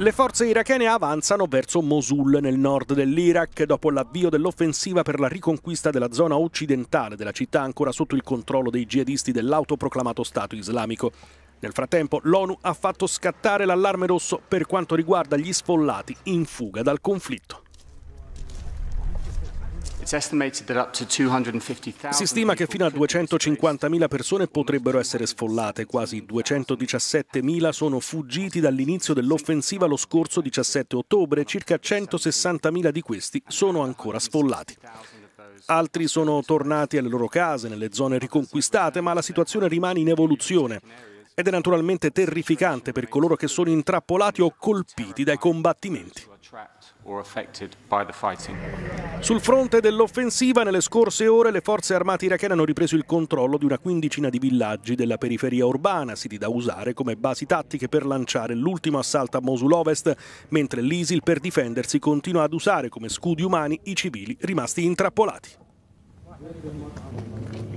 Le forze irachene avanzano verso Mosul nel nord dell'Iraq dopo l'avvio dell'offensiva per la riconquista della zona occidentale della città ancora sotto il controllo dei jihadisti dell'autoproclamato Stato islamico. Nel frattempo l'ONU ha fatto scattare l'allarme rosso per quanto riguarda gli sfollati in fuga dal conflitto. Si stima che fino a 250.000 persone potrebbero essere sfollate, quasi 217.000 sono fuggiti dall'inizio dell'offensiva lo scorso 17 ottobre, circa 160.000 di questi sono ancora sfollati. Altri sono tornati alle loro case, nelle zone riconquistate, ma la situazione rimane in evoluzione ed è naturalmente terrificante per coloro che sono intrappolati o colpiti dai combattimenti. Sul fronte dell'offensiva, nelle scorse ore le forze armate irachene hanno ripreso il controllo di una quindicina di villaggi della periferia urbana, siti da usare come basi tattiche per lanciare l'ultimo assalto a Mosul Ovest, mentre l'ISIL per difendersi continua ad usare come scudi umani i civili rimasti intrappolati.